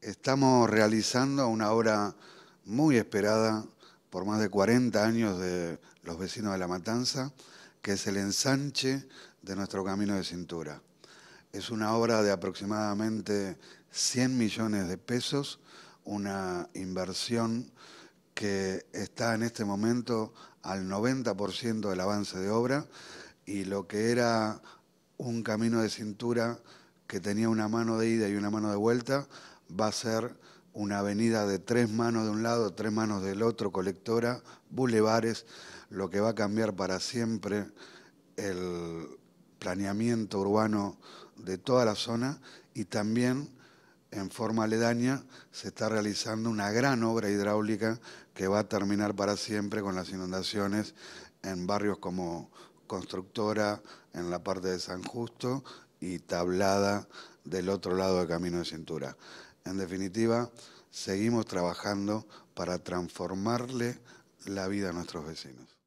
Estamos realizando una obra muy esperada por más de 40 años de los vecinos de La Matanza, que es el ensanche de nuestro camino de cintura. Es una obra de aproximadamente 100 millones de pesos, una inversión que está en este momento al 90% del avance de obra y lo que era un camino de cintura que tenía una mano de ida y una mano de vuelta, va a ser una avenida de tres manos de un lado, tres manos del otro, colectora, bulevares, lo que va a cambiar para siempre el planeamiento urbano de toda la zona y también en forma aledaña se está realizando una gran obra hidráulica que va a terminar para siempre con las inundaciones en barrios como Constructora, en la parte de San Justo y tablada del otro lado de Camino de Cintura. En definitiva, seguimos trabajando para transformarle la vida a nuestros vecinos.